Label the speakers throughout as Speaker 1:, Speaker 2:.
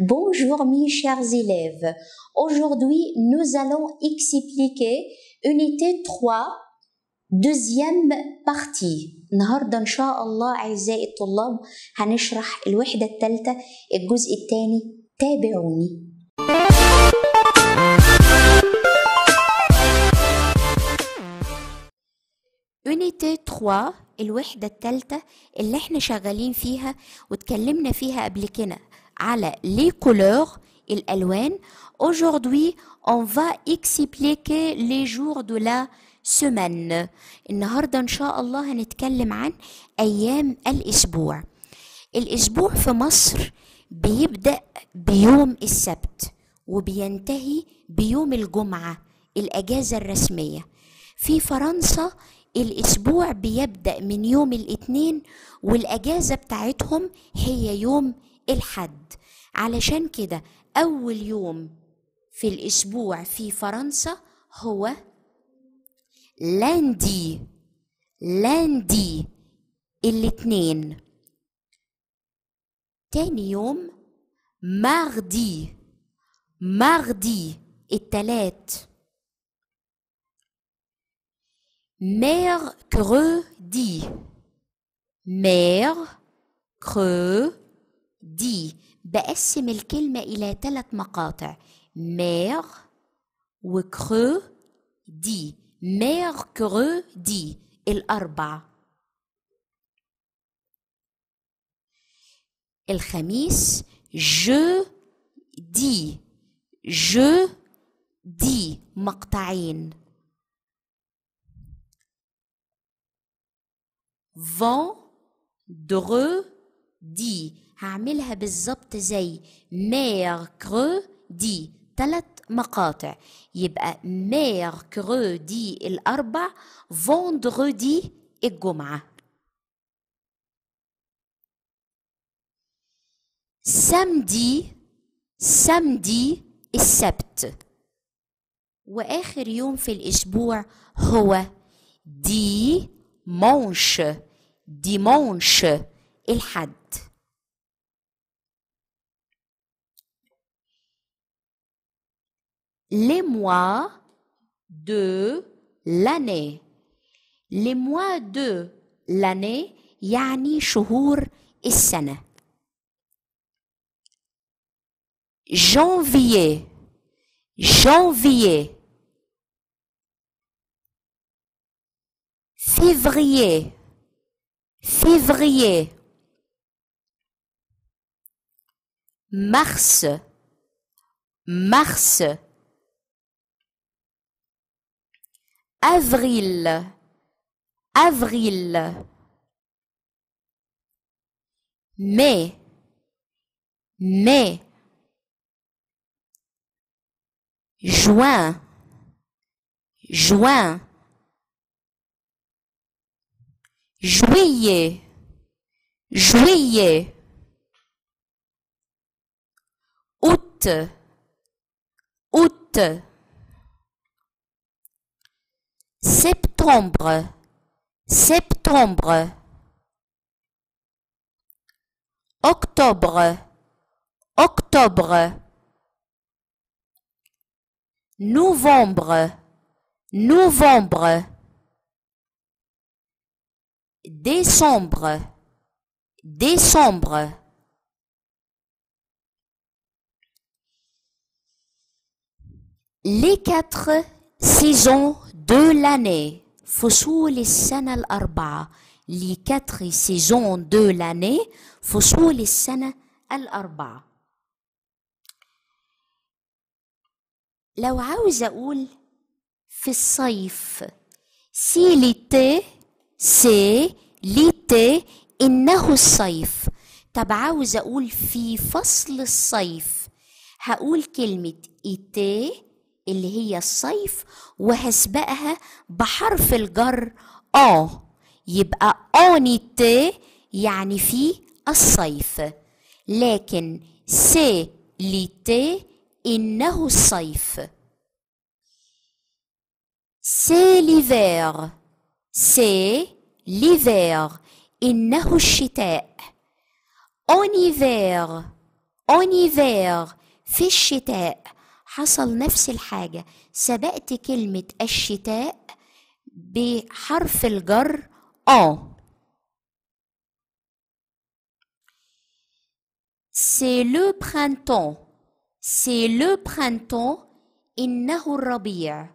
Speaker 1: Bonjour mes chers élèves. Aujourd'hui, nous allons expliquer unité 3 deuxième partie. النهاردة إن شاء الله أعزائي الطلاب هنشرح الوحدة الثالثة الجزء الثاني تابعوني Unité 3 الوحدة الثالثة اللي احنا شغالين فيها واتكلمنا فيها قبل كده على لي كولور الألوان Aujourd'hui, on va expliquer les jours de la semaine. النهاردة إن شاء الله هنتكلم عن أيام الأسبوع. الأسبوع في مصر بيبدأ بيوم السبت وبينتهي بيوم الجمعة الأجازة الرسمية. في فرنسا الأسبوع بيبدأ من يوم الاثنين والأجازة بتاعتهم هي يوم الحد علشان كده أول يوم في الأسبوع في فرنسا هو لاندي لاندي الاتنين تاني يوم ماردي ماردي التلات مير كرو دي مير كرو دي بقسم الكلمة إلى ثلاث مقاطع مير وكرو دي مير كرو دي الأربع الخميس جو دي جو دي مقطعين فان دغو دي هعملها بالظبط زي ميركردي ثلاث مقاطع يبقى ميركردي الأربع فوندردي الجمعة سامدي سامدي السبت وآخر يوم في الأسبوع هو دي مونش دي مونش الحد les mois de l'année. Les mois de l'année, يعني شهور السنة. Janvier, janvier. Février, février. Mars, mars. avril avril mai mai juin juin juillet juillet août août septembre, septembre, octobre, octobre, novembre, novembre, décembre, décembre. Les quatre saisons دو لاني فصول السنة الأربعة لي كاتر سيزون دو لاني فصول السنة الأربعة لو عاوز أقول في الصيف سي ليتي سي ليتي إنه الصيف طب عاوز أقول في فصل الصيف هقول كلمة إيتي اللي هي الصيف وهسبقها بحرف الجر آ يبقى أوني تي يعني في الصيف لكن سي لي تي إنه الصيف سي ليفير سي ليفير إنه الشتاء أونيفير أونيفير في الشتاء حصل نفس الحاجة سبقت كلمة الشتاء بحرف الجر أ C'est le printemps. C'est le printemps. إنه الربيع.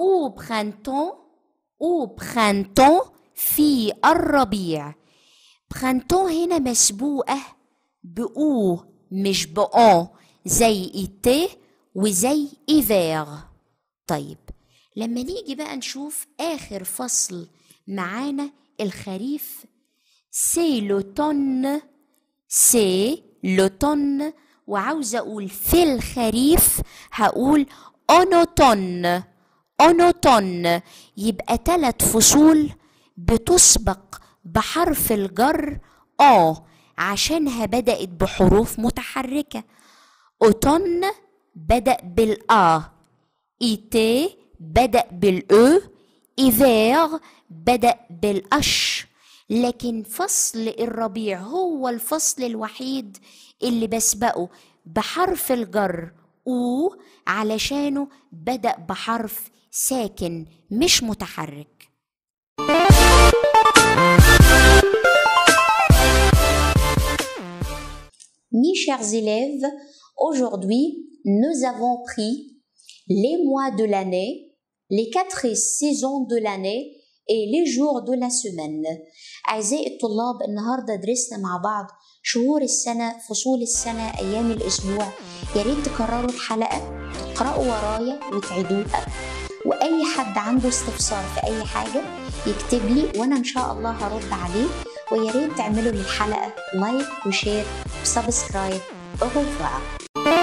Speaker 1: Au printemps. Au printemps. في الربيع. Printemps هنا مسبوقة بأو مش بأن زي إيتيه وزي إيفير طيب لما نيجي بقى نشوف آخر فصل معانا الخريف سي لوتون سي لوتون وعاوزة أقول في الخريف هقول أونوتون أونوتون يبقى تلت فصول بتسبق بحرف الجر آه عشانها بدأت بحروف متحركة أوتون بدأ بالآ إيتي بدأ بالأو إيفير بدأ بالأش لكن فصل الربيع هو الفصل الوحيد اللي بسبقه بحرف الجر أو علشانه بدأ بحرف ساكن مش متحرك Mes chers élèves, aujourd'hui, nous avons pris les mois de l'année, les quatre saisons de l'année et les jours de la semaine. أعزائي الطلاب النهاردة درسنا مع بعض شهور السنة فصول السنة أيام الأسبوع يا ريت تكرروا الحلقة تقرأوا ورايا وتعيدوها وأي حد عنده استفسار في أي حاجة يكتب لي وأنا إن شاء الله هرد عليه ويا ريت تعملوا للحلقة لايك وشير وسبسكرايب أو